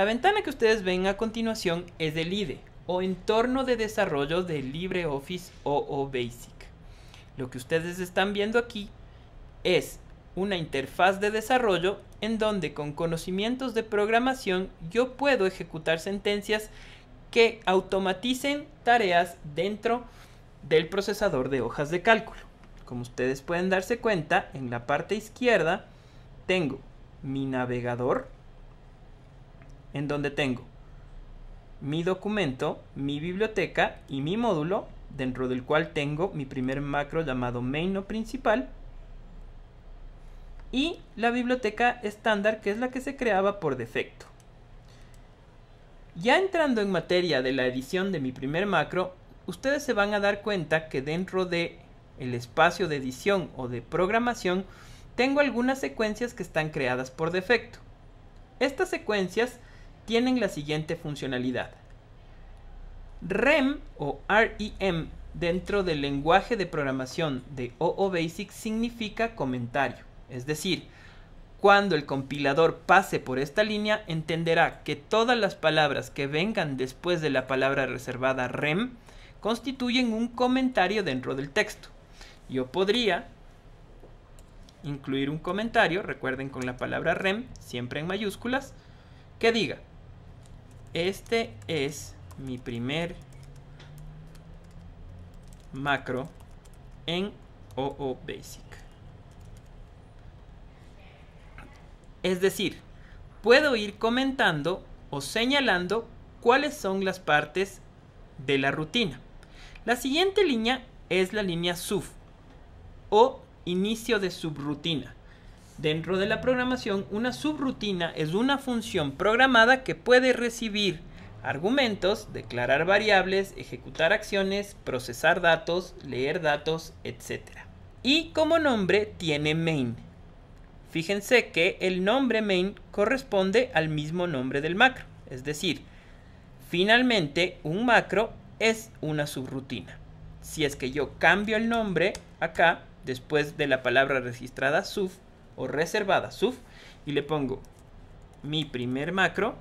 La ventana que ustedes ven a continuación es del IDE o Entorno de Desarrollo de LibreOffice o Basic. Lo que ustedes están viendo aquí es una interfaz de desarrollo en donde con conocimientos de programación yo puedo ejecutar sentencias que automaticen tareas dentro del procesador de hojas de cálculo. Como ustedes pueden darse cuenta, en la parte izquierda tengo mi navegador en donde tengo mi documento, mi biblioteca y mi módulo, dentro del cual tengo mi primer macro llamado main o principal, y la biblioteca estándar que es la que se creaba por defecto. Ya entrando en materia de la edición de mi primer macro, ustedes se van a dar cuenta que dentro de el espacio de edición o de programación tengo algunas secuencias que están creadas por defecto. Estas secuencias tienen la siguiente funcionalidad. REM o REM dentro del lenguaje de programación de OOBASIC Basic significa comentario, es decir, cuando el compilador pase por esta línea entenderá que todas las palabras que vengan después de la palabra reservada REM constituyen un comentario dentro del texto. Yo podría incluir un comentario, recuerden con la palabra REM, siempre en mayúsculas, que diga este es mi primer macro en OO Basic. Es decir, puedo ir comentando o señalando cuáles son las partes de la rutina. La siguiente línea es la línea SUB o inicio de subrutina. Dentro de la programación, una subrutina es una función programada que puede recibir argumentos, declarar variables, ejecutar acciones, procesar datos, leer datos, etc. Y como nombre tiene main. Fíjense que el nombre main corresponde al mismo nombre del macro, es decir, finalmente un macro es una subrutina. Si es que yo cambio el nombre acá, después de la palabra registrada sub, o reservada, SUF, y le pongo mi primer macro.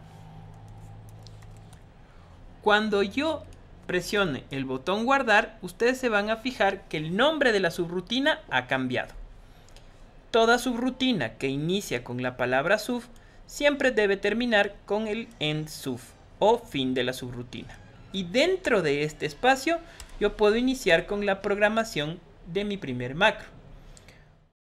Cuando yo presione el botón guardar, ustedes se van a fijar que el nombre de la subrutina ha cambiado. Toda subrutina que inicia con la palabra SUF siempre debe terminar con el end SUF o fin de la subrutina. Y dentro de este espacio yo puedo iniciar con la programación de mi primer macro.